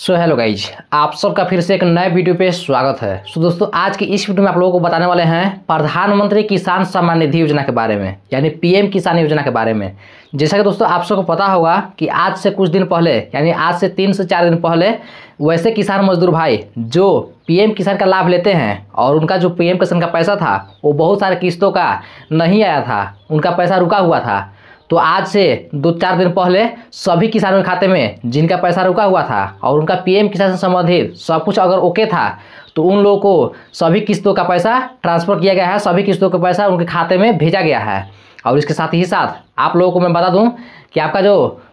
so hello guys आप सबका फिर से एक नए वीडियो पे स्वागत है सो so, दोस्तों आज की इस वीडियो में आप लोगों को बताने वाले हैं प्रधानमंत्री किसान सम्मान निधि योजना के बारे में यानी पीएम किसान योजना के बारे में जैसा कि दोस्तों आप सबको पता होगा कि आज से कुछ दिन पहले यानी आज से तीन से चार दिन पहले वैसे किसान मजदूर भाई जो पी किसान का लाभ लेते हैं और उनका जो पी किसान का पैसा था वो बहुत सारे किस्तों का नहीं आया था उनका पैसा रुका हुआ था तो आज से दो चार दिन पहले सभी किसानों के खाते में जिनका पैसा रुका हुआ था और उनका पीएम किसान से संबंधित सब कुछ अगर ओके था तो उन लोगों को सभी किस्तों का पैसा ट्रांसफ़र किया गया है सभी किस्तों का पैसा उनके खाते में भेजा गया है और इसके साथ ही साथ आप लोगों को मैं बता दूं कि आपका जो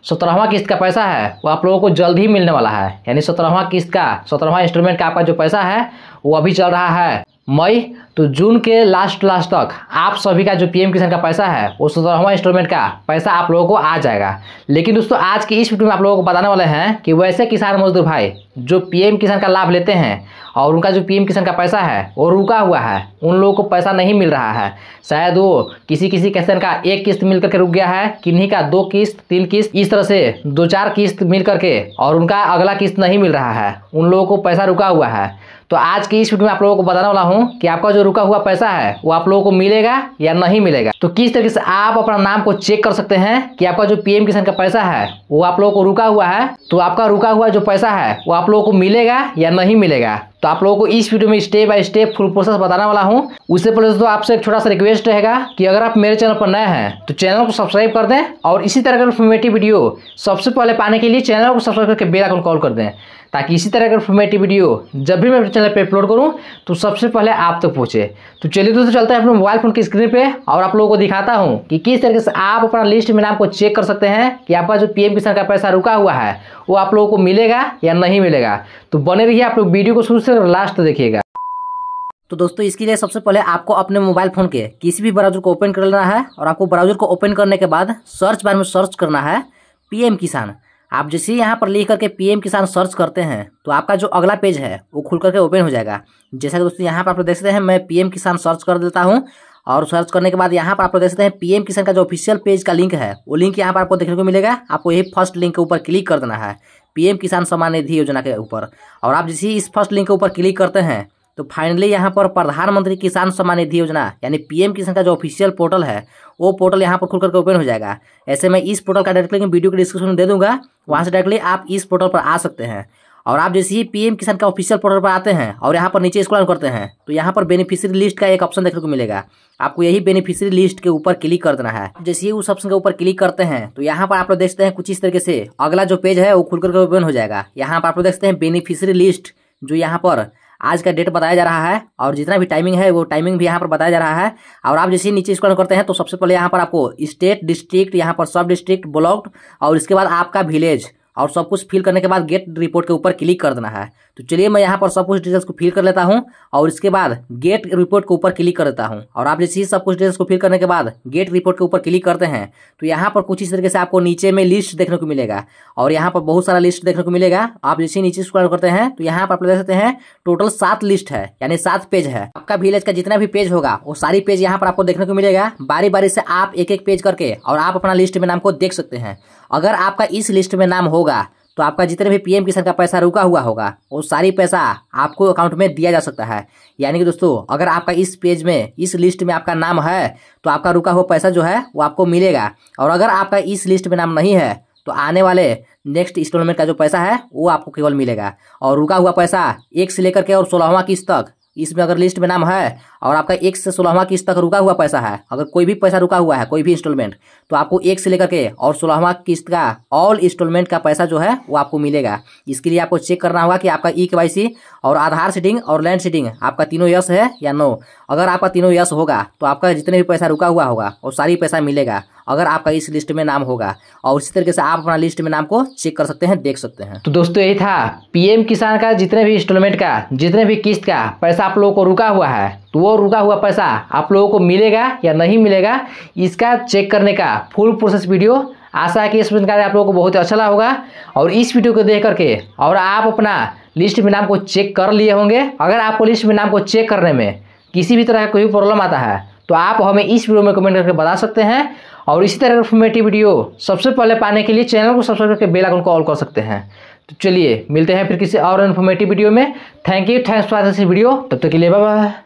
सत्रहवा किस्त का पैसा है वो आप लोगों को जल्द ही मिलने वाला है यानी सत्रहवा किस्त का सत्रहवा इंस्ट्रूमेंट का आपका जो पैसा है वो अभी चल रहा है मई तो जून के लास्ट लास्ट तक आप सभी का जो पीएम किसान का पैसा है वो सत्रहवा इंस्टॉलमेंट का पैसा आप लोगों को आ जाएगा लेकिन दोस्तों आज की इस वीडियो में आप लोगों को बताने वाले हैं कि वैसे किसान मजदूर भाई जो पीएम किसान का लाभ लेते हैं और उनका जो पीएम किसान का पैसा है वो रुका हुआ है उन लोगों को पैसा नहीं मिल रहा है शायद वो किसी किसी किसान का एक किस्त मिल करके रुक गया है किन्हीं का दो किस्त तीन किस्त इस तरह से दो चार किस्त मिल करके और उनका अगला किस्त नहीं मिल रहा है उन लोगों को पैसा रुका हुआ है तो आज की इस वीडियो में आप लोगों को बताने वाला हूँ कि आपका जो रुका हुआ पैसा है वो आप लोगों को मिलेगा या नहीं मिलेगा तो किस तरीके से आप अपना नाम को चेक कर सकते हैं कि आपका जो पीएम किसान का पैसा है वो आप लोगों को रुका हुआ है तो आपका रुका हुआ जो पैसा है वो आप लोगों को मिलेगा या नहीं मिलेगा तो आप लोगों को इस वीडियो में step by step full process बताने वाला हूँ उससे पहले दोस्तों आपसे एक छोटा सा रिक्वेस्ट रहेगा कि अगर आप मेरे चैनल पर नए हैं तो चैनल को सब्सक्राइब कर दें और इसी तरह का इन्फॉर्मेटिव वीडियो सबसे पहले पाने के लिए चैनल को सब्सक्राइब करके बेल आइकन कॉल कर दें ताकि इसी तरह का इन्फॉर्मेटिव वीडियो जब भी मैं अपने चैनल पर अपलोड करूँ तो सबसे पहले आप तक तो पहुँचे तो चलिए दोस्तों चलते हैं अपने मोबाइल फ़ोन की स्क्रीन पर और आप लोगों को दिखाता हूँ कि किस तरीके से आप अपना लिस्ट में नाम को चेक कर सकते हैं कि आपका जो पीएम किसान का पैसा रुका हुआ है वो आप लोगों को मिलेगा या नहीं मिलेगा तो बने रहिए आप लोग वीडियो को शुरू से लास्ट देखिएगा तो दोस्तों इसके लिए सबसे पहले आपको अपने मोबाइल फ़ोन के किसी भी ब्राउजर को ओपन कर लेना है और आपको ब्राउजर को ओपन करने के बाद सर्च बार में सर्च करना है पीएम किसान आप जैसे ही यहाँ पर लिख करके पीएम किसान सर्च करते हैं तो आपका जो अगला पेज है वो खुल करके ओपन हो जाएगा जैसा कि दोस्तों यहाँ पर आप लोग देख सकते हैं मैं पीएम किसान सर्च कर देता हूँ और सर्च करने के बाद यहाँ पर आप लोग देख सकते हैं पीएम किसान का जो ऑफिशियल पेज का लिंक है वो लिंक यहाँ पर आपको देखने को मिलेगा आपको यही फर्स्ट लिंक के ऊपर क्लिक कर देना है पीएम किसान सम्मान निधि योजना के ऊपर और आप जिस ही इस फर्स्ट लिंक के ऊपर क्लिक करते हैं तो फाइनली यहाँ पर प्रधानमंत्री किसान सम्मान निधि योजना यानी पीएम किसान का जो ऑफिशियल पोर्टल है वो पोर्टल यहाँ पर खुल करके ओपन हो जाएगा ऐसे मैं इस पोर्टल का डायरेक्ट लिंक वीडियो के डिस्क्रिप्शन में दे दूंगा वहाँ से डायरेक्टली आप इस पोर्टल पर आ सकते हैं और आप जैसे ही पीएम किसान का ऑफिशियल पोर्टल पर आते हैं और यहाँ पर नीचे स्क्रॉल करते हैं तो यहाँ पर बेनिफिशियरी लिस्ट का एक ऑप्शन देखने को मिलेगा आपको यही बेनिफिशियरी लिस्ट के ऊपर क्लिक कर देना है जैसे ही उस ऑप्शन के ऊपर क्लिक करते हैं तो यहाँ पर आप लोग देखते हैं कुछ इस तरीके से अगला जो पेज है वो खुल करके ओपन हो जाएगा यहाँ पर आप लोग देखते हैं बेनिफिशियरी लिस्ट जो यहाँ पर आज का डेट बताया जा रहा है और जितना भी टाइमिंग है वो टाइमिंग भी यहाँ पर बताया जा रहा है और आप जैसे नीचे स्क्रॉल करते हैं तो सबसे पहले यहाँ पर आपको स्टेट डिस्ट्रिक्ट यहाँ पर सब डिस्ट्रिक्ट ब्लॉक और इसके बाद आपका विलेज और सब कुछ फिल करने के बाद गेट रिपोर्ट के ऊपर क्लिक कर देना है तो चलिए मैं यहाँ पर सब कुछ डिटेल्स को फिल कर लेता हूँ और इसके बाद गेट रिपोर्ट के ऊपर क्लिक कर देता हूँ और आप जैसे ही सब कुछ डिटेल्स को फिल करने के बाद गेट रिपोर्ट के ऊपर क्लिक करते हैं तो यहाँ पर कुछ इस तरीके से आपको नीचे में लिस्ट देखने को मिलेगा और यहाँ पर बहुत सारा लिस्ट देखने को मिलेगा आप जैसे नीचे स्क्रॉल करते हैं तो यहाँ पर आप देख सकते हैं टोटल सात लिस्ट है यानी सात पेज है आपका विलेज का जितना भी पेज होगा वो सारी पेज यहाँ पर आपको देखने को मिलेगा बारी बारी से आप एक एक पेज करके और आप अपना लिस्ट में नाम को देख सकते हैं अगर आपका इस लिस्ट में नाम होगा तो आपका जितने भी पीएम किसान का पैसा रुका हुआ होगा वो सारी पैसा आपको अकाउंट में दिया जा सकता है यानी कि दोस्तों अगर आपका इस पेज में इस लिस्ट में आपका नाम है तो आपका रुका हुआ पैसा जो है वो आपको मिलेगा और अगर आपका इस लिस्ट में नाम नहीं है तो आने वाले नेक्स्ट इंस्टॉलमेंट का जो पैसा है वो आपको केवल मिलेगा और रुका हुआ पैसा एक से लेकर के और सोलहवा किस्त तक इसमें अगर लिस्ट में नाम है और आपका एक से सोलहवा किस्त तक रुका हुआ पैसा है अगर कोई भी पैसा रुका हुआ है कोई भी इंस्टॉलमेंट तो आपको एक से लेकर के और सोलहवा किस्त का ऑल इंस्टॉलमेंट का पैसा जो है वो आपको मिलेगा इसके लिए आपको चेक करना होगा कि आपका ई e के और आधार सीटिंग और लैंड सीटिंग आपका तीनों यश है या नो अगर आपका तीनों यश होगा तो आपका जितने भी पैसा रुका हुआ होगा और सारी पैसा मिलेगा अगर आपका इस लिस्ट में नाम होगा और इसी तरीके से आप अपना लिस्ट में नाम को चेक कर सकते हैं देख सकते हैं तो दोस्तों यही था पीएम किसान का जितने भी इंस्टॉलमेंट का जितने भी किस्त का पैसा आप लोगों को रुका हुआ है तो वो रुका हुआ पैसा आप लोगों को मिलेगा या नहीं मिलेगा इसका चेक करने का फुल प्रोसेस वीडियो आशा है कि इस जानकारी आप लोगों को बहुत अच्छा लगा होगा और इस वीडियो को देख करके और आप अपना लिस्ट में नाम को चेक कर लिए होंगे अगर आपको लिस्ट में नाम को चेक करने में किसी भी तरह का कोई प्रॉब्लम आता है तो आप हमें इस वीडियो में कमेंट करके बता सकते हैं और इसी तरह इन्फॉर्मेटिव वीडियो सबसे पहले पाने के लिए चैनल को सब्सक्राइब करके बेल आइकन को ऑल कर सकते हैं तो चलिए मिलते हैं फिर किसी और इन्फॉर्मेटिव वीडियो में thank you thanks for this video तब तक के लिए बाय बाय